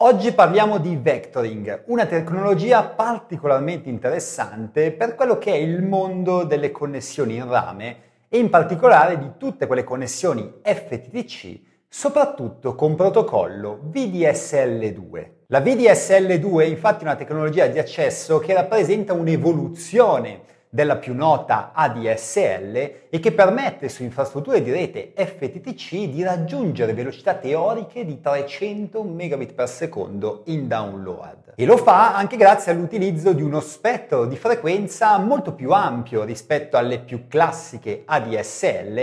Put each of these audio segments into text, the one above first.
Oggi parliamo di vectoring, una tecnologia particolarmente interessante per quello che è il mondo delle connessioni in rame e in particolare di tutte quelle connessioni FTTC, soprattutto con protocollo VDSL2. La VDSL2 è infatti una tecnologia di accesso che rappresenta un'evoluzione della più nota ADSL e che permette su infrastrutture di rete FTTC di raggiungere velocità teoriche di 300 Mbps in download. E lo fa anche grazie all'utilizzo di uno spettro di frequenza molto più ampio rispetto alle più classiche ADSL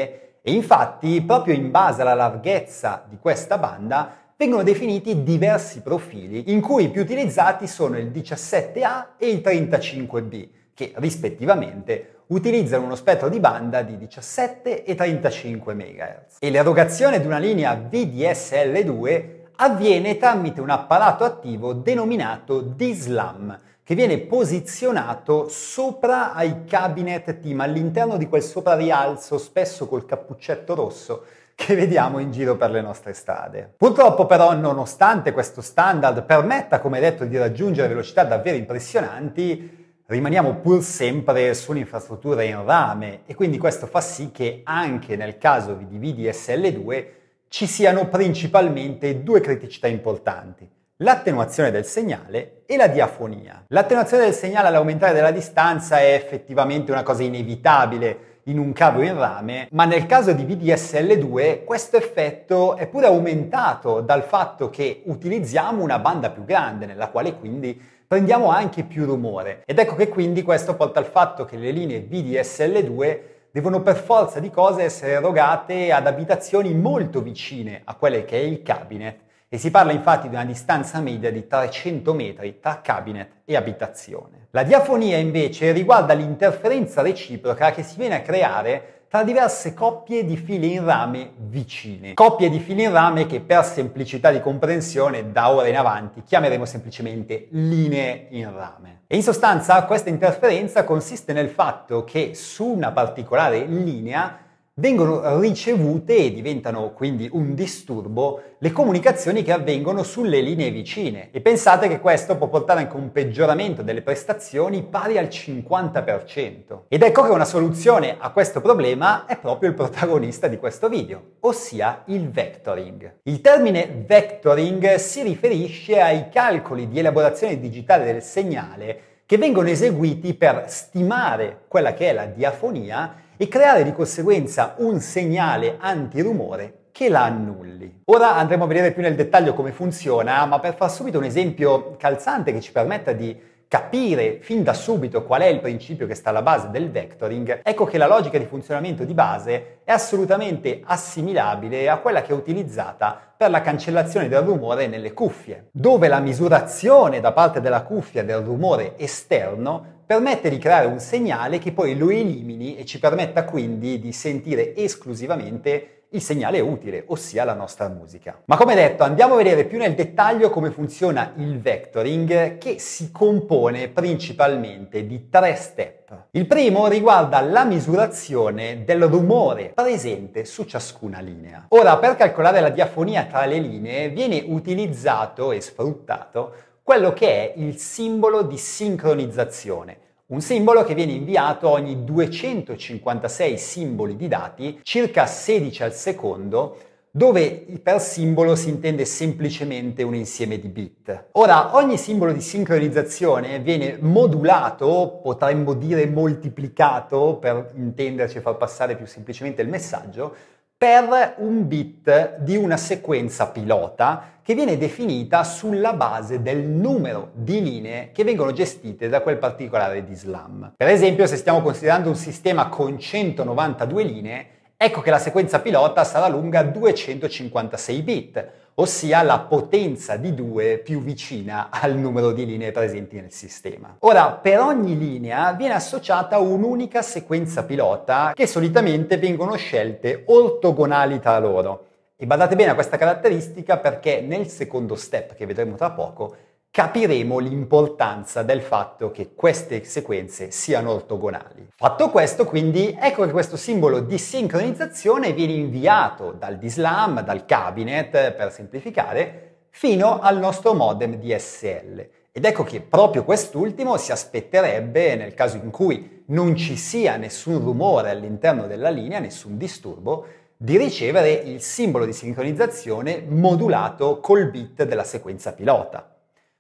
e infatti proprio in base alla larghezza di questa banda vengono definiti diversi profili, in cui i più utilizzati sono il 17A e il 35B che rispettivamente utilizzano uno spettro di banda di 17 e 35 MHz. E l'erogazione di una linea VDSL2 avviene tramite un apparato attivo denominato DSLAM, che viene posizionato sopra ai cabinet team, all'interno di quel soprarialzo, spesso col cappuccetto rosso, che vediamo in giro per le nostre strade. Purtroppo però, nonostante questo standard permetta, come detto, di raggiungere velocità davvero impressionanti, rimaniamo pur sempre su un'infrastruttura in rame e quindi questo fa sì che anche nel caso di dvd sl 2 ci siano principalmente due criticità importanti l'attenuazione del segnale e la diafonia. L'attenuazione del segnale all'aumentare della distanza è effettivamente una cosa inevitabile, in un cavo in rame, ma nel caso di VDSL2 questo effetto è pure aumentato dal fatto che utilizziamo una banda più grande nella quale quindi prendiamo anche più rumore. Ed ecco che quindi questo porta al fatto che le linee VDSL2 devono per forza di cose essere erogate ad abitazioni molto vicine a quelle che è il cabinet e si parla infatti di una distanza media di 300 metri tra cabinet e abitazione. La diafonia invece riguarda l'interferenza reciproca che si viene a creare tra diverse coppie di file in rame vicine. Coppie di file in rame che per semplicità di comprensione da ora in avanti chiameremo semplicemente linee in rame. E in sostanza questa interferenza consiste nel fatto che su una particolare linea vengono eh, ricevute e diventano quindi un disturbo le comunicazioni che avvengono sulle linee vicine. E pensate che questo può portare anche a un peggioramento delle prestazioni pari al 50%. Ed ecco che una soluzione a questo problema è proprio il protagonista di questo video, ossia il vectoring. Il termine vectoring si riferisce ai calcoli di elaborazione digitale del segnale che vengono eseguiti per stimare quella che è la diafonia e creare di conseguenza un segnale antirumore che la annulli. Ora andremo a vedere più nel dettaglio come funziona, ma per far subito un esempio calzante che ci permetta di capire fin da subito qual è il principio che sta alla base del vectoring, ecco che la logica di funzionamento di base è assolutamente assimilabile a quella che è utilizzata per la cancellazione del rumore nelle cuffie, dove la misurazione da parte della cuffia del rumore esterno permette di creare un segnale che poi lo elimini e ci permetta quindi di sentire esclusivamente il segnale utile, ossia la nostra musica. Ma come detto, andiamo a vedere più nel dettaglio come funziona il vectoring che si compone principalmente di tre step. Il primo riguarda la misurazione del rumore presente su ciascuna linea. Ora, per calcolare la diafonia tra le linee viene utilizzato e sfruttato quello che è il simbolo di sincronizzazione, un simbolo che viene inviato ogni 256 simboli di dati, circa 16 al secondo, dove per simbolo si intende semplicemente un insieme di bit. Ora, ogni simbolo di sincronizzazione viene modulato, potremmo dire moltiplicato, per intenderci e far passare più semplicemente il messaggio, per un bit di una sequenza pilota che viene definita sulla base del numero di linee che vengono gestite da quel particolare di slam. Per esempio, se stiamo considerando un sistema con 192 linee, ecco che la sequenza pilota sarà lunga 256 bit ossia la potenza di 2 più vicina al numero di linee presenti nel sistema. Ora, per ogni linea viene associata un'unica sequenza pilota che solitamente vengono scelte ortogonali tra loro. E badate bene a questa caratteristica perché nel secondo step che vedremo tra poco capiremo l'importanza del fatto che queste sequenze siano ortogonali. Fatto questo, quindi, ecco che questo simbolo di sincronizzazione viene inviato dal DSLAM, dal cabinet, per semplificare, fino al nostro modem DSL. Ed ecco che proprio quest'ultimo si aspetterebbe, nel caso in cui non ci sia nessun rumore all'interno della linea, nessun disturbo, di ricevere il simbolo di sincronizzazione modulato col bit della sequenza pilota.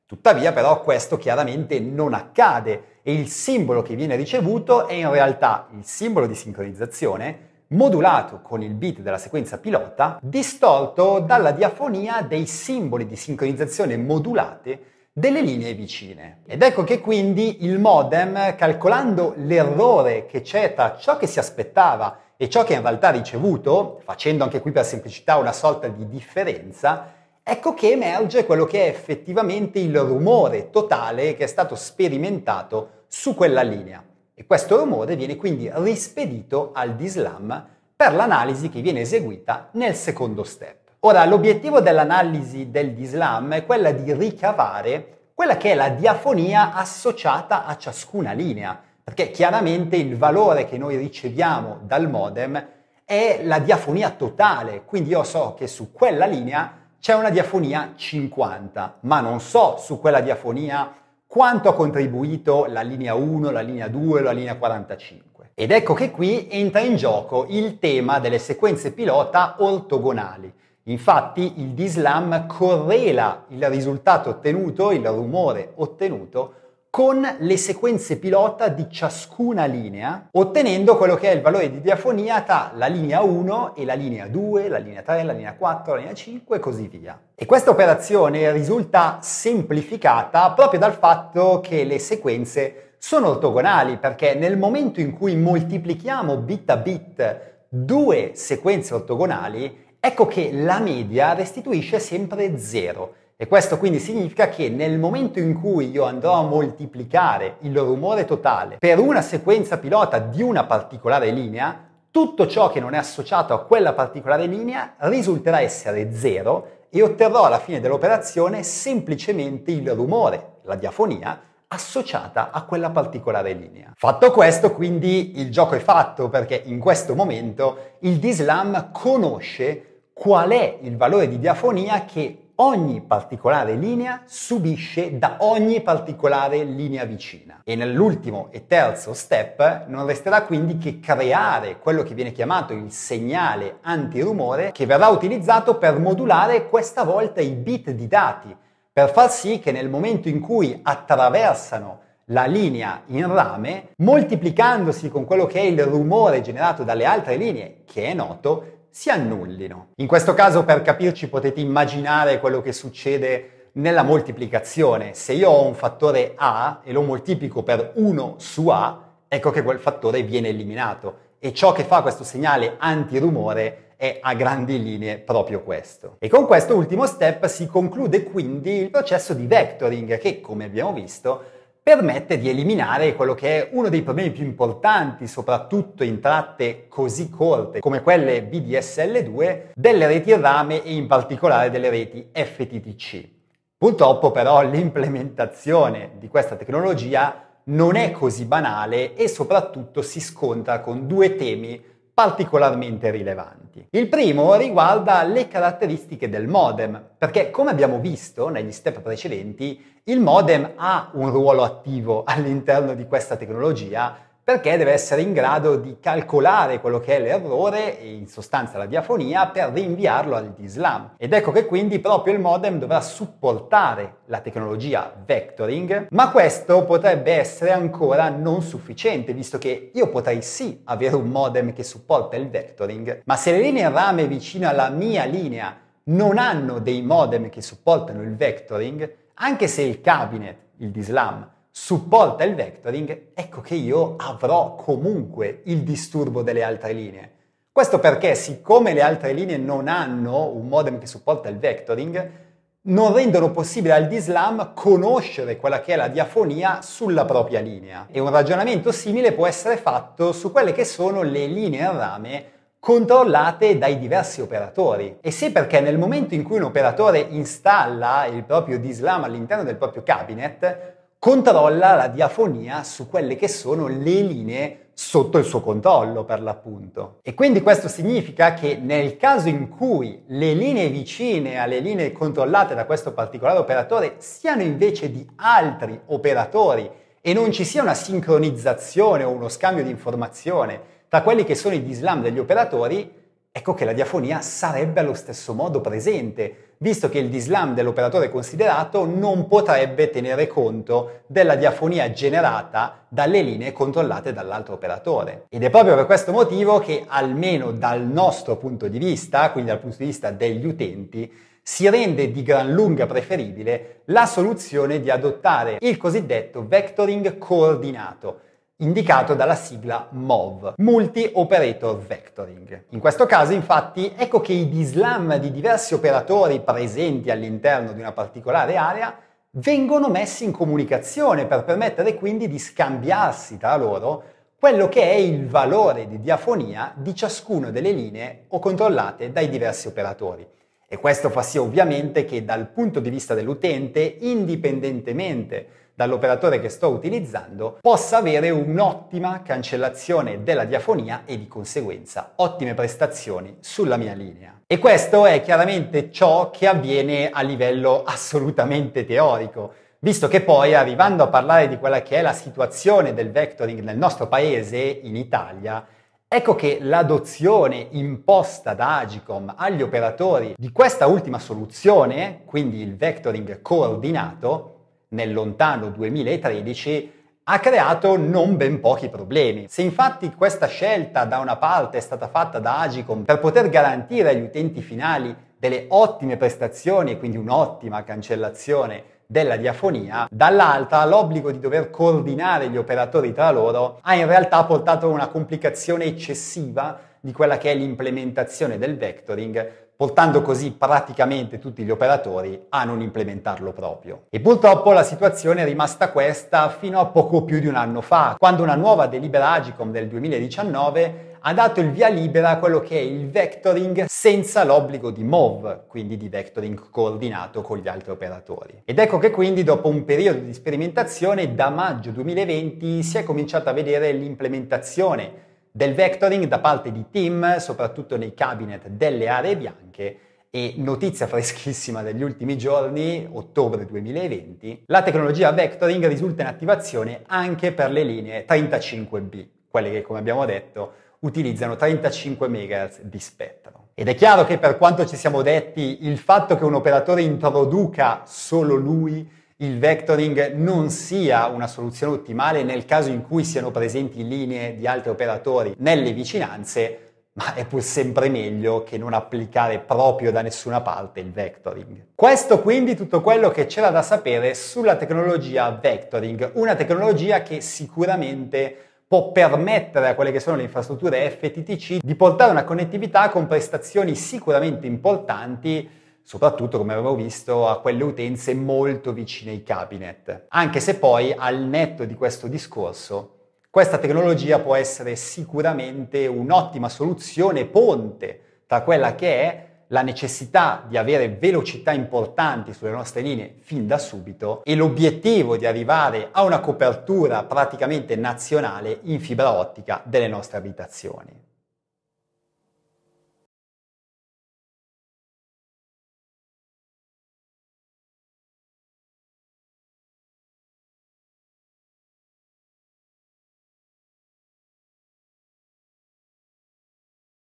Tuttavia però questo chiaramente non accade e il simbolo che viene ricevuto è in realtà il simbolo di sincronizzazione modulato con il bit della sequenza pilota, distorto dalla diafonia dei simboli di sincronizzazione modulate delle linee vicine. Ed ecco che quindi il modem, calcolando l'errore che c'è tra ciò che si aspettava e ciò che in realtà ha ricevuto, facendo anche qui per semplicità una sorta di differenza, ecco che emerge quello che è effettivamente il rumore totale che è stato sperimentato su quella linea. E questo rumore viene quindi rispedito al dislam per l'analisi che viene eseguita nel secondo step. Ora, l'obiettivo dell'analisi del dislam è quella di ricavare quella che è la diafonia associata a ciascuna linea, perché chiaramente il valore che noi riceviamo dal modem è la diafonia totale, quindi io so che su quella linea c'è una diafonia 50, ma non so su quella diafonia quanto ha contribuito la linea 1, la linea 2, la linea 45. Ed ecco che qui entra in gioco il tema delle sequenze pilota ortogonali. Infatti il DSLAM correla il risultato ottenuto, il rumore ottenuto, con le sequenze pilota di ciascuna linea, ottenendo quello che è il valore di diafonia tra la linea 1 e la linea 2, la linea 3, la linea 4, la linea 5 e così via. E questa operazione risulta semplificata proprio dal fatto che le sequenze sono ortogonali, perché nel momento in cui moltiplichiamo bit a bit due sequenze ortogonali, ecco che la media restituisce sempre 0 e questo quindi significa che nel momento in cui io andrò a moltiplicare il rumore totale per una sequenza pilota di una particolare linea, tutto ciò che non è associato a quella particolare linea risulterà essere zero e otterrò alla fine dell'operazione semplicemente il rumore, la diafonia, associata a quella particolare linea. Fatto questo, quindi il gioco è fatto perché in questo momento il Dislam conosce qual è il valore di diafonia che ogni particolare linea subisce da ogni particolare linea vicina. E nell'ultimo e terzo step non resterà quindi che creare quello che viene chiamato il segnale antirumore che verrà utilizzato per modulare questa volta i bit di dati, per far sì che nel momento in cui attraversano la linea in rame, moltiplicandosi con quello che è il rumore generato dalle altre linee, che è noto, si annullino. In questo caso, per capirci, potete immaginare quello che succede nella moltiplicazione. Se io ho un fattore A e lo moltiplico per 1 su A, ecco che quel fattore viene eliminato. E ciò che fa questo segnale antirumore è a grandi linee proprio questo. E con questo ultimo step si conclude quindi il processo di vectoring che, come abbiamo visto, permette di eliminare quello che è uno dei problemi più importanti, soprattutto in tratte così corte come quelle bdsl 2 delle reti rame e in particolare delle reti FTTC. Purtroppo però l'implementazione di questa tecnologia non è così banale e soprattutto si scontra con due temi particolarmente rilevanti. Il primo riguarda le caratteristiche del modem, perché come abbiamo visto negli step precedenti, il modem ha un ruolo attivo all'interno di questa tecnologia perché deve essere in grado di calcolare quello che è l'errore, e in sostanza la diafonia, per rinviarlo al DSLAM. Ed ecco che quindi proprio il modem dovrà supportare la tecnologia vectoring, ma questo potrebbe essere ancora non sufficiente, visto che io potrei sì avere un modem che supporta il vectoring, ma se le linee rame vicino alla mia linea non hanno dei modem che supportano il vectoring, anche se il cabinet, il DSLAM, supporta il vectoring, ecco che io avrò comunque il disturbo delle altre linee. Questo perché siccome le altre linee non hanno un modem che supporta il vectoring, non rendono possibile al DSLAM conoscere quella che è la diafonia sulla propria linea. E un ragionamento simile può essere fatto su quelle che sono le linee a rame controllate dai diversi operatori. E se perché nel momento in cui un operatore installa il proprio DSLAM all'interno del proprio cabinet, controlla la diafonia su quelle che sono le linee sotto il suo controllo per l'appunto. E quindi questo significa che nel caso in cui le linee vicine alle linee controllate da questo particolare operatore siano invece di altri operatori e non ci sia una sincronizzazione o uno scambio di informazione tra quelli che sono i dislam degli operatori, ecco che la diafonia sarebbe allo stesso modo presente, visto che il dislam dell'operatore considerato non potrebbe tenere conto della diafonia generata dalle linee controllate dall'altro operatore. Ed è proprio per questo motivo che, almeno dal nostro punto di vista, quindi dal punto di vista degli utenti, si rende di gran lunga preferibile la soluzione di adottare il cosiddetto vectoring coordinato, indicato dalla sigla MOV, Multi Operator Vectoring. In questo caso infatti ecco che i dislam di diversi operatori presenti all'interno di una particolare area vengono messi in comunicazione per permettere quindi di scambiarsi tra loro quello che è il valore di diafonia di ciascuna delle linee o controllate dai diversi operatori. E questo fa sì ovviamente che dal punto di vista dell'utente, indipendentemente dall'operatore che sto utilizzando, possa avere un'ottima cancellazione della diafonia e di conseguenza ottime prestazioni sulla mia linea. E questo è chiaramente ciò che avviene a livello assolutamente teorico, visto che poi arrivando a parlare di quella che è la situazione del vectoring nel nostro paese, in Italia, Ecco che l'adozione imposta da Agicom agli operatori di questa ultima soluzione, quindi il vectoring coordinato, nel lontano 2013 ha creato non ben pochi problemi. Se infatti questa scelta da una parte è stata fatta da Agicom per poter garantire agli utenti finali delle ottime prestazioni e quindi un'ottima cancellazione della diafonia, dall'altra l'obbligo di dover coordinare gli operatori tra loro ha in realtà portato a una complicazione eccessiva di quella che è l'implementazione del vectoring portando così praticamente tutti gli operatori a non implementarlo proprio. E purtroppo la situazione è rimasta questa fino a poco più di un anno fa, quando una nuova delibera Agicom del 2019 ha dato il via libera a quello che è il vectoring senza l'obbligo di MOV, quindi di vectoring coordinato con gli altri operatori. Ed ecco che quindi dopo un periodo di sperimentazione da maggio 2020 si è cominciata a vedere l'implementazione del vectoring da parte di team, soprattutto nei cabinet delle aree bianche, e notizia freschissima degli ultimi giorni, ottobre 2020, la tecnologia vectoring risulta in attivazione anche per le linee 35B, quelle che come abbiamo detto utilizzano 35 MHz di spettro. Ed è chiaro che per quanto ci siamo detti, il fatto che un operatore introduca solo lui il vectoring non sia una soluzione ottimale nel caso in cui siano presenti linee di altri operatori nelle vicinanze, ma è pur sempre meglio che non applicare proprio da nessuna parte il vectoring. Questo quindi tutto quello che c'era da sapere sulla tecnologia vectoring, una tecnologia che sicuramente può permettere a quelle che sono le infrastrutture FTTC di portare una connettività con prestazioni sicuramente importanti soprattutto come avevo visto a quelle utenze molto vicine ai cabinet. Anche se poi al netto di questo discorso questa tecnologia può essere sicuramente un'ottima soluzione ponte tra quella che è la necessità di avere velocità importanti sulle nostre linee fin da subito e l'obiettivo di arrivare a una copertura praticamente nazionale in fibra ottica delle nostre abitazioni.